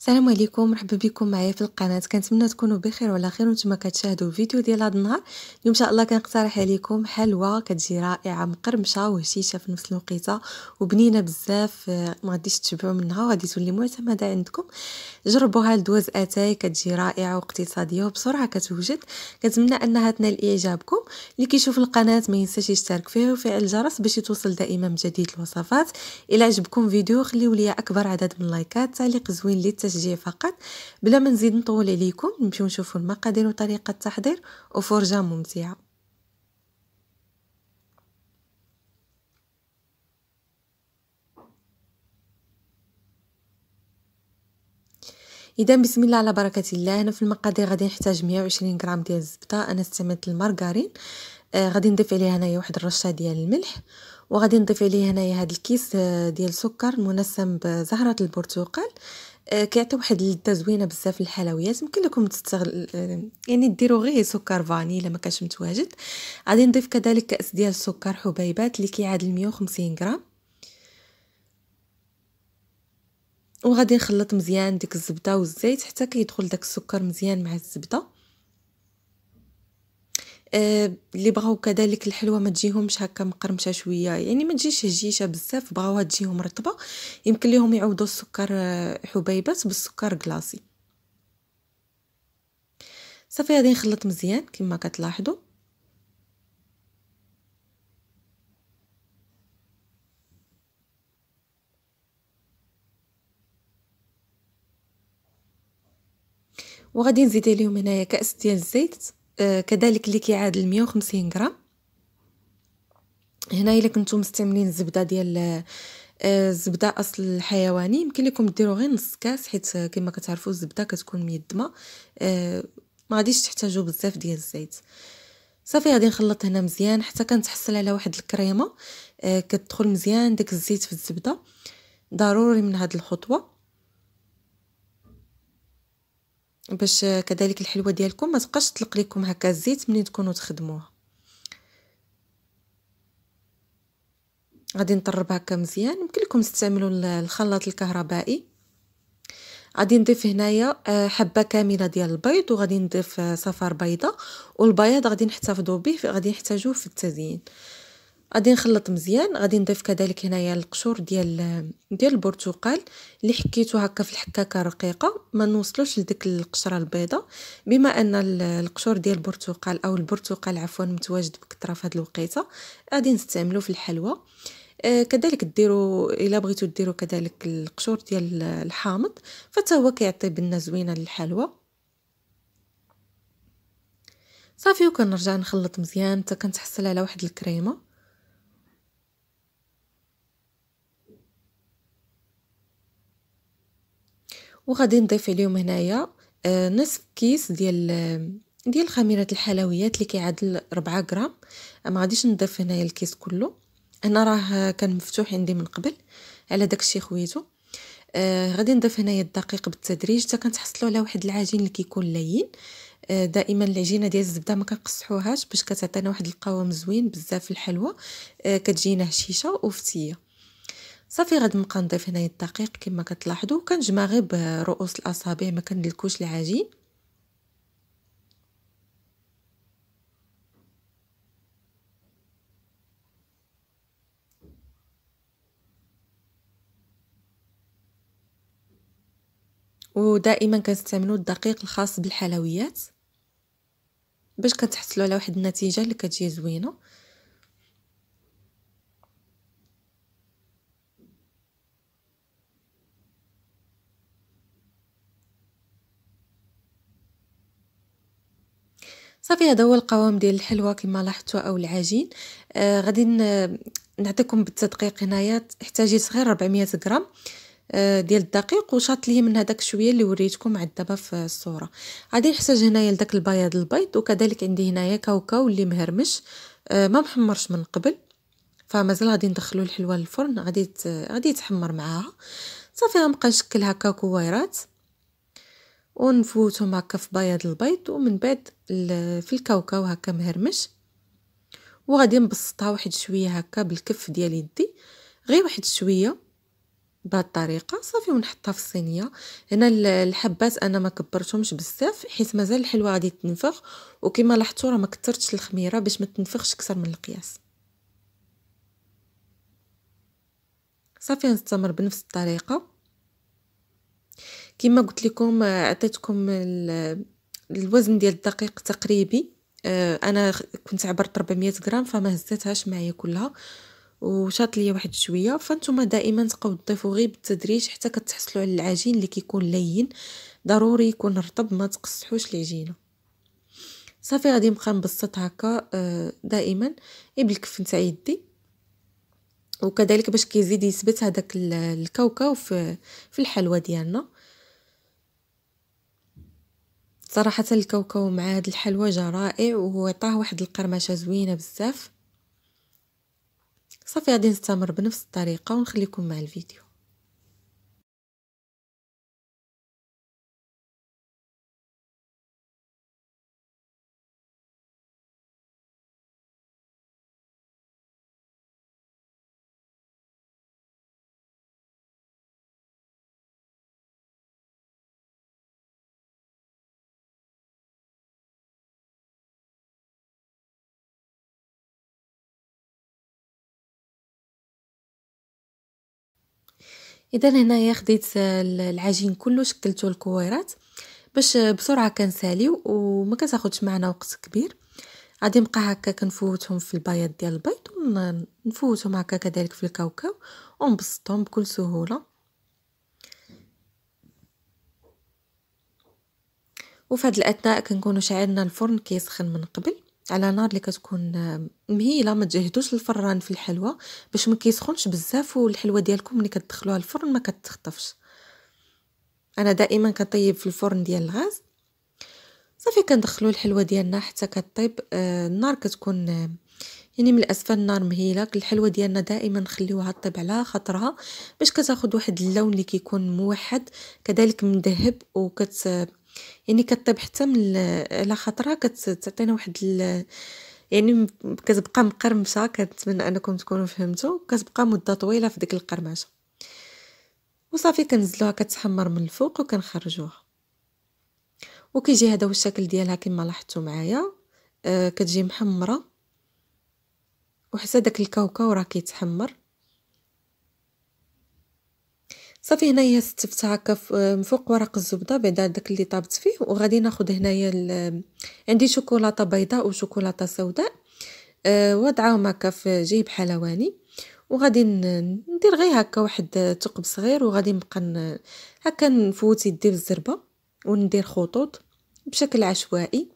السلام عليكم مرحبا بكم معايا في القناه كنتمنى تكونوا بخير وعلى خير وانتم كتشاهدوا الفيديو ديال هذا النهار اليوم ان شاء الله كنقترح عليكم حلوى كتجي رائعه مقرمشه وهشيشه في نفس الوقيته وبنينه بزاف آه، ما غاديش تشبعوا منها وغادي تولي معتمده عندكم جربوها لدواز اتاي كتجي رائعه واقتصاديه وبسرعه كتوجد كنتمنى انها تنال اعجابكم اللي كيشوف القناه ما ينساش يشترك فيها ويفعل الجرس باش يتوصل دائما بجديد الوصفات الى عجبكم فيديو خليو ليا اكبر عدد من اللايكات تعليق زوين لي التشجيع فقط بلا ما نزيد نطول عليكم نمشيو نشوفوا المقادير وطريقه التحضير وفرجه ممتعه اذا بسم الله على بركه الله هنا في المقادير غادي نحتاج 120 غرام ديال الزبده انا استعملت المارغرين آه غادي نضيف عليه هنايا واحد الرشه ديال الملح وغادي نضيف عليه هنايا هذا الكيس آه، ديال السكر منسم بزهره البرتقال آه، كيعطي واحد اللذه زوينه بزاف الحلويات يمكن لكم تستغل آه، يعني ديروا غير سكر فانيلا ما كانش متواجد غادي نضيف كذلك كاس ديال السكر حبيبات اللي كيعادل 150 غرام وغادي نخلط مزيان ديك الزبده والزيت حتى كيدخل داك السكر مزيان مع الزبده آه، اللي بغاو كذلك الحلوه ما تجيهمش هكا مقرمشه شويه يعني ما تجيش هجيشه بزاف بغاوها تجيهم رطبه يمكن ليهم يعوضوا السكر آه، حبيبات بالسكر كلاصي صافي غادي نخلط مزيان كما كتلاحظوا وغادي نزيد عليهم هنايا كاس ديال الزيت آه، كذلك اللي كيعادل 150 غرام هنا الا كنتو مستعملين الزبده ديال آه، الزبده اصل الحيواني يمكن لكم ديروا غير نص كاس حيت آه، كما كتعرفوا الزبده كتكون ميدمه ما غاديش تحتاجوا بزاف ديال الزيت صافي غادي نخلط هنا مزيان حتى كنتحصل على واحد الكريمه كتدخل مزيان داك الزيت في الزبده ضروري من هاد الخطوه باش كذلك الحلوه ديالكم ما تبقاش تطلق لكم هكا الزيت ملي تكونوا تخدموه غادي نطرب هكا مزيان يمكن لكم تستعملوا الخلاط الكهربائي غادي نضيف هنايا آه، حبه كامله ديال البيض وغادي نضيف آه، صفار بيضه والبياض غادي نحتفظوا به غادي نحتاجوه في التزيين غادي نخلط مزيان غادي نضيف كذلك هنايا القشور ديال ديال البرتقال اللي حكيته هكا في الحكاكه رقيقه ما نوصلوش لديك القشره البيضاء بما ان القشور ديال البرتقال او البرتقال عفوا متواجد بكثره في هذه الوقيته غادي نستعملو في الحلوى آه كذلك ديروا الا بغيتو ديروا كذلك القشور ديال الحامض فتا هو كيعطي بنه زوينه للحلوى صافي وكنرجع نخلط مزيان حتى كنتحصل على واحد الكريمه وغادي نضيف عليهم هنايا آه، نصف كيس ديال آه، ديال خميره الحلويات اللي كيعادل 4 غرام آه، ما غاديش نضيف هنايا الكيس كله هنا راه كان مفتوح عندي من قبل على داكشي خويتو آه غادي نضيف هنايا الدقيق بالتدريج حتى كنتحصلوا على واحد العجين اللي كيكون لين آه دائما العجينه ديال الزبده ما كنقصحوهاش باش كتعطينا واحد القوام زوين بزاف الحلوه آه كتجينا هشيشه وفتيه صافي غادي نبقى نضيف هنايا الدقيق كما كتلاحظوا كنجمع غير برؤوس الاصابع ما كندلكوش العجين ودائما كنستعملوا الدقيق الخاص بالحلويات باش كتحصلوا على واحد النتيجه اللي كتجي زوينه صافي هذا هو القوام ديال الحلوى كما لاحظتوا او العجين آه غادي نعطيكم بالتدقيق هنايا احتاجيت غير 400 غرام آه ديال الدقيق وشاط ليه من هذاك شويه اللي وريتكم عاد دابا في الصوره غادي نحتاج هنايا لداك البياض البيض وكذلك عندي هنايا كاوكاو اللي مهرمش آه ما محمرش من قبل فمازال غادي ندخلو الحلوه للفرن غادي غادي يتحمر معاها صافي غنبقى نشكل هكا كويرات ونفوتو هكا في بياض البيض ومن بعد في الكاوكاو هكا مهرمش وغادي نبسطها واحد شويه هكا بالكف ديال يدي غير واحد شويه بهاد الطريقه صافي ونحطها في الصينيه هنا الحبات انا ما كبرتهمش بزاف حيت مازال الحلوه غادي تنفخ وكما لاحظتوا راه ما كثرتش الخميره باش ما تنفخش اكثر من القياس صافي نستمر بنفس الطريقه كما قلت لكم آه، عطيتكم الوزن ديال الدقيق تقريبي آه، انا كنت عبرت 400 غرام فما هزتهاش معايا كلها وشاط ليا واحد شويه فانتم دائما تبقاو تضيفوا غير بالتدريج حتى كتحصلوا على العجين اللي كيكون لين ضروري يكون رطب ما تقصحوش العجينه صافي غادي نبقى نبسط هكا آه، دائما إيه، بالكف نتاع يدي وكذلك باش كيزيد يثبت هذاك الكاوكاو في في الحلوى ديالنا صراحة الكوكو مع هاد الحلوى جا رائع عطاه واحد القرمشة زوينة بزاف صافي غادي نستمر بنفس الطريقة ونخليكم مع الفيديو اذا هنايا خديت العجين كله شكلته الكويرات باش بسرعه كنساليو وما كتاخذش معنا وقت كبير غادي نبقى هكا كنفوتهم في البياض ديال البيض ونفوتهم هكا كذلك في الكاوكاو ونبسطهم بكل سهوله وفي هاد الاثناء كنكونوا شعلنا الفرن كيسخن من قبل على نار اللي كتكون مهيله ما تجهدوش الفران في الحلوى باش ما كيسخنش بزاف والحلوه ديالكم ملي كتدخلوها الفرن ما كتخطفش انا دائما كطيب في الفرن ديال الغاز صافي كندخلو الحلوى ديالنا حتى كطيب آه النار كتكون يعني من الاسفل النار مهيله الحلوى ديالنا دائما نخليوها طيب على خاطرها باش كتاخد واحد اللون اللي كيكون موحد كذلك مذهب وكت يعني كطيب حتى من على خاطرها كتعطينا واحد يعني كتبقى مقرمشه كنتمنى انكم تكونوا فهمتوا كتبقى مده طويله في ديك القرمشه وصافي كنزلوها كتحمر من الفوق وكنخرجوها وكيجي هذا هو الشكل ديالها كما لاحظتوا معايا آه كتجي محمره وحتى داك الكاوكاو راه كيتحمر صافي هنايا ستفت هكا من فوق ورق الزبده بعدا داك اللي طابت فيه وغادي ناخذ هنايا عندي شوكولاته بيضاء وشوكولاته سوداء آه، وضعهم هكا في جيب حلواني وغادي ندير غير هكا واحد ثقب صغير وغادي نبقى هكا نفوت يدي بالزربه وندير خطوط بشكل عشوائي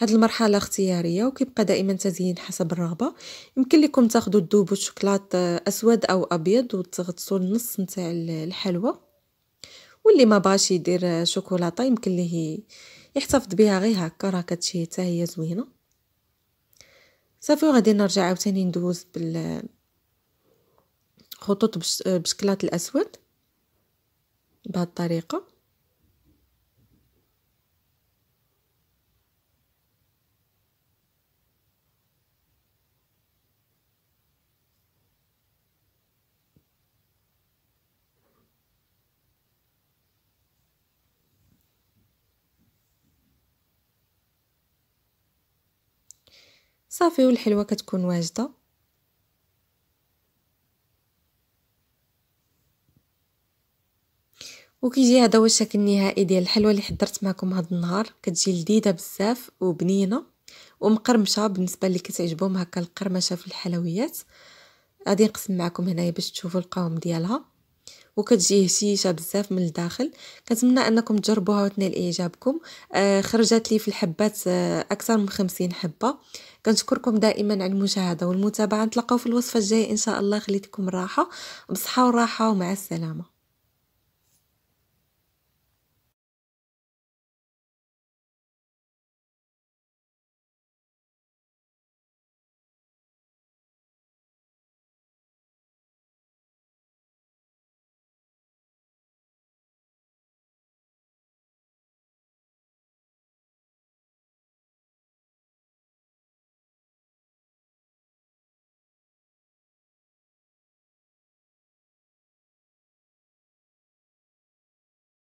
هاد المرحلة اختيارية وكيبقى دائما تزيين حسب الرغبة يمكن لكم تاخدو الدوب والشوكولات آه، اسود او ابيض وتغطسوا النص نتاع الحلوى واللي ما باش يدير آه، شوكولاته يمكن ليه يحتفظ بها غير هكا راه كتشي حتى هي زوينه صافي وغادي نرجع عاوتاني ندوز بال خطوط بشكلات آه، الاسود بهاد الطريقه صافي والحلوه كتكون واجده وكيجي هذا هو الشكل النهائي ديال الحلوه اللي حضرت معكم هذا النهار كتجي لذيذه بزاف وبنينه ومقرمشه بالنسبه اللي كتعجبهم هكا القرمشه في الحلويات غادي نقسم معكم هنايا باش تشوفوا القوام ديالها وكتجي هشيشه بزاف من الداخل كنتمنى انكم تجربوها وتنال اعجابكم آه، خرجت لي في الحبات آه، اكثر من خمسين حبه كنشكركم دائما على المشاهده والمتابعه نتلقاو في الوصفه الجايه ان شاء الله خليتكم راحه بصحة وراحة ومع السلامه